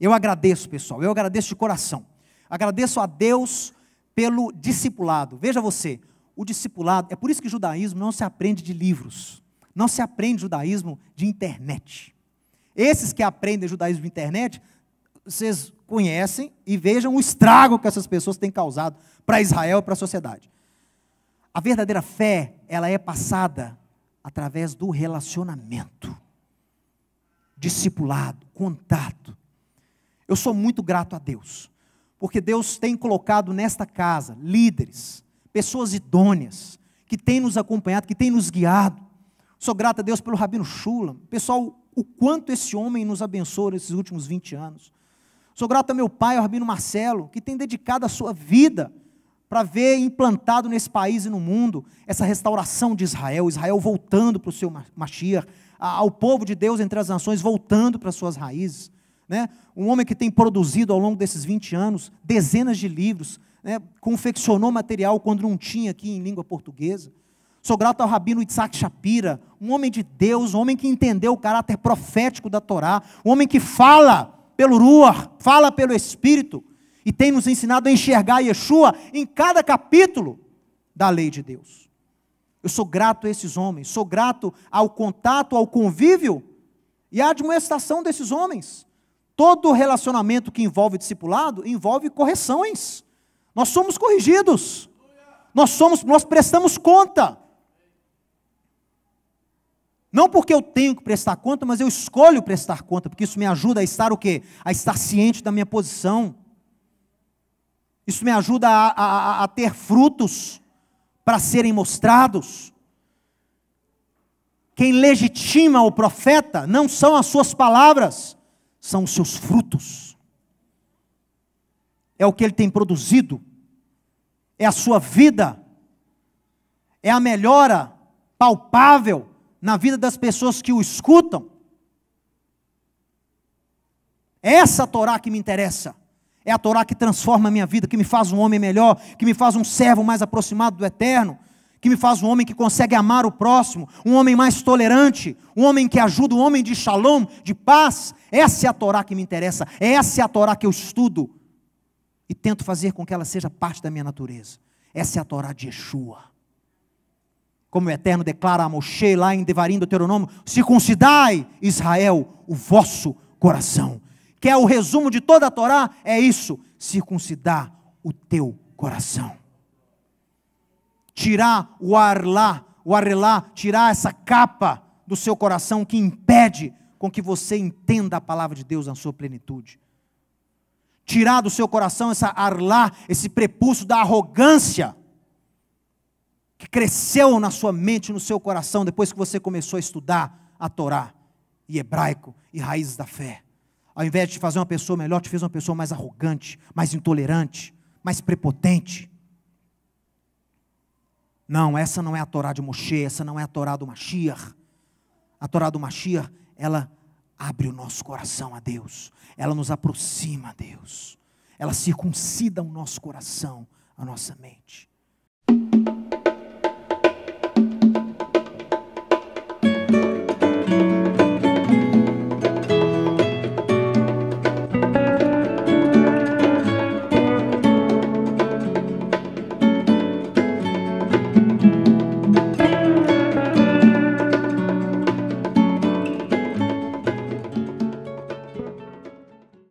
Eu agradeço, pessoal, eu agradeço de coração. Agradeço a Deus pelo discipulado. Veja você, o discipulado, é por isso que judaísmo não se aprende de livros, não se aprende judaísmo de internet. Esses que aprendem judaísmo de internet, vocês conhecem e vejam o estrago que essas pessoas têm causado para Israel e para a sociedade. A verdadeira fé, ela é passada através do relacionamento, discipulado, contato. Eu sou muito grato a Deus, porque Deus tem colocado nesta casa líderes, pessoas idôneas, que têm nos acompanhado, que têm nos guiado. Sou grato a Deus pelo Rabino Shula, pessoal, o quanto esse homem nos abençoou nesses últimos 20 anos. Sou grato a meu pai, ao Rabino Marcelo, que tem dedicado a sua vida para ver implantado nesse país e no mundo essa restauração de Israel, Israel voltando para o seu Mashiach, ao povo de Deus entre as nações, voltando para suas raízes né? um homem que tem produzido ao longo desses 20 anos dezenas de livros, né? confeccionou material quando não tinha aqui em língua portuguesa. Sou grato ao Rabino Isaac Shapira, um homem de Deus, um homem que entendeu o caráter profético da Torá, um homem que fala pelo Ruach, fala pelo Espírito, e tem nos ensinado a enxergar Yeshua em cada capítulo da lei de Deus. Eu sou grato a esses homens, sou grato ao contato, ao convívio e à admoestação desses homens. Todo relacionamento que envolve discipulado envolve correções. Nós somos corrigidos. Nós somos, nós prestamos conta. Não porque eu tenho que prestar conta, mas eu escolho prestar conta, porque isso me ajuda a estar o quê? A estar ciente da minha posição. Isso me ajuda a, a, a ter frutos para serem mostrados. Quem legitima o profeta não são as suas palavras, são os seus frutos, é o que ele tem produzido, é a sua vida, é a melhora palpável na vida das pessoas que o escutam. É essa Torá que me interessa. É a Torá que transforma a minha vida, que me faz um homem melhor, que me faz um servo mais aproximado do eterno, que me faz um homem que consegue amar o próximo, um homem mais tolerante, um homem que ajuda, um homem de shalom, de paz. Essa é a Torá que me interessa, essa é a Torá que eu estudo e tento fazer com que ela seja parte da minha natureza. Essa é a Torá de Yeshua. Como o Eterno declara a Moshe lá em Devarim, do Deuteronômio: circuncidai, Israel, o vosso coração. Que é o resumo de toda a Torá, é isso: circuncidar o teu coração tirar o ar lá, o arrelá, tirar essa capa do seu coração que impede com que você entenda a palavra de Deus na sua plenitude. Tirar do seu coração essa arlá, esse prepulso da arrogância que cresceu na sua mente, no seu coração, depois que você começou a estudar a Torá e hebraico e raízes da fé. Ao invés de te fazer uma pessoa melhor, te fez uma pessoa mais arrogante, mais intolerante, mais prepotente. Não, essa não é a Torá de Moshe, essa não é a Torá do Mashiach. A Torá do Mashiach, ela abre o nosso coração a Deus, ela nos aproxima a Deus, ela circuncida o nosso coração, a nossa mente.